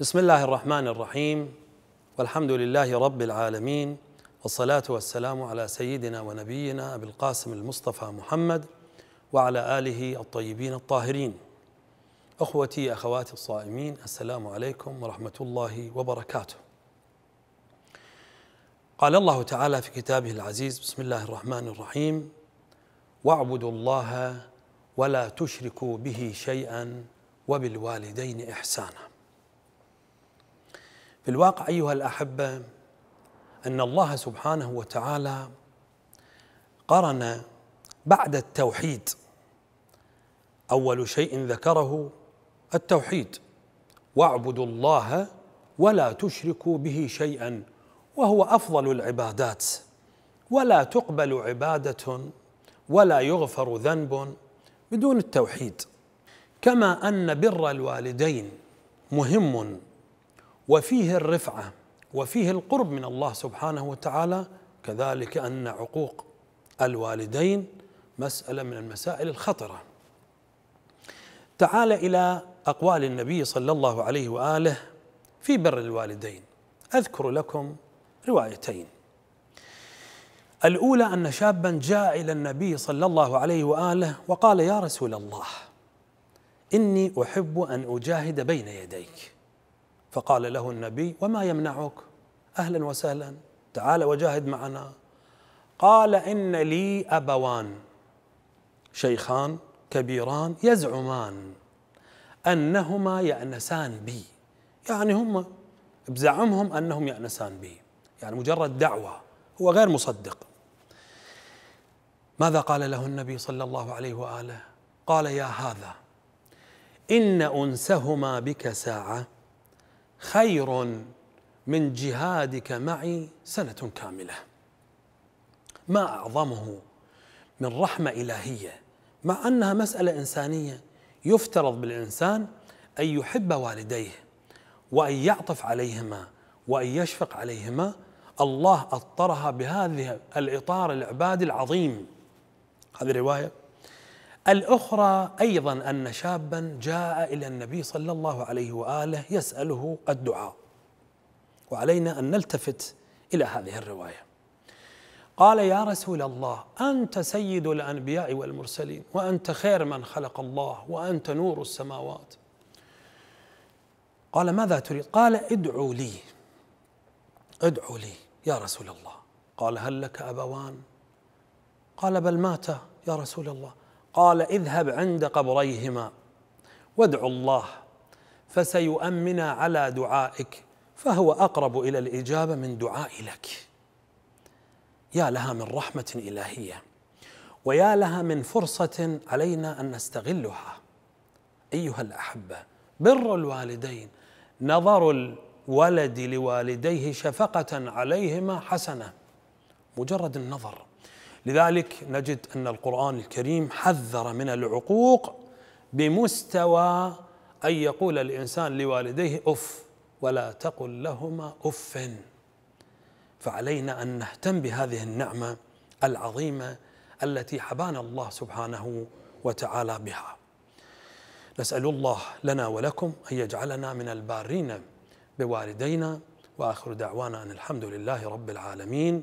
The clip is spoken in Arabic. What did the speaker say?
بسم الله الرحمن الرحيم والحمد لله رب العالمين والصلاة والسلام على سيدنا ونبينا أبي القاسم المصطفى محمد وعلى آله الطيبين الطاهرين أخوتي أخواتي الصائمين السلام عليكم ورحمة الله وبركاته قال الله تعالى في كتابه العزيز بسم الله الرحمن الرحيم واعبدوا الله ولا تشركوا به شيئا وبالوالدين إحسانا في الواقع ايها الاحبه ان الله سبحانه وتعالى قرن بعد التوحيد اول شيء ذكره التوحيد واعبدوا الله ولا تشركوا به شيئا وهو افضل العبادات ولا تقبل عباده ولا يغفر ذنب بدون التوحيد كما ان بر الوالدين مهم وفيه الرفعه وفيه القرب من الله سبحانه وتعالى كذلك ان عقوق الوالدين مساله من المسائل الخطره تعال الى اقوال النبي صلى الله عليه واله في بر الوالدين اذكر لكم روايتين الاولى ان شابا جاء الى النبي صلى الله عليه واله وقال يا رسول الله اني احب ان اجاهد بين يديك فقال له النبي وما يمنعك اهلا وسهلا تعال وجاهد معنا قال ان لي ابوان شيخان كبيران يزعمان انهما يانسان بي يعني هم بزعمهم انهم يانسان بي يعني مجرد دعوه هو غير مصدق ماذا قال له النبي صلى الله عليه واله قال يا هذا ان انسهما بك ساعه خير من جهادك معي سنة كاملة ما أعظمه من رحمة إلهية مع أنها مسألة إنسانية يفترض بالإنسان أن يحب والديه وأن يعطف عليهما وأن يشفق عليهما الله أطرها بهذه الإطار العبادي العظيم هذه رواية الأخرى أيضا أن شابا جاء إلى النبي صلى الله عليه وآله يسأله الدعاء وعلينا أن نلتفت إلى هذه الرواية قال يا رسول الله أنت سيد الأنبياء والمرسلين وأنت خير من خلق الله وأنت نور السماوات قال ماذا تريد قال ادعوا لي ادعوا لي يا رسول الله قال هل لك أبوان قال بل مات يا رسول الله قال اذهب عند قبريهما وادع الله فسيؤمنا على دعائك فهو اقرب الى الاجابه من دعائي لك يا لها من رحمه الهيه ويا لها من فرصه علينا ان نستغلها ايها الاحبه بر الوالدين نظر الولد لوالديه شفقه عليهما حسنه مجرد النظر لذلك نجد أن القرآن الكريم حذر من العقوق بمستوى أن يقول الإنسان لوالديه أف ولا تقل لهما أف فعلينا أن نهتم بهذه النعمة العظيمة التي حبانا الله سبحانه وتعالى بها نسأل الله لنا ولكم أن يجعلنا من البارين بوالدينا وآخر دعوانا أن الحمد لله رب العالمين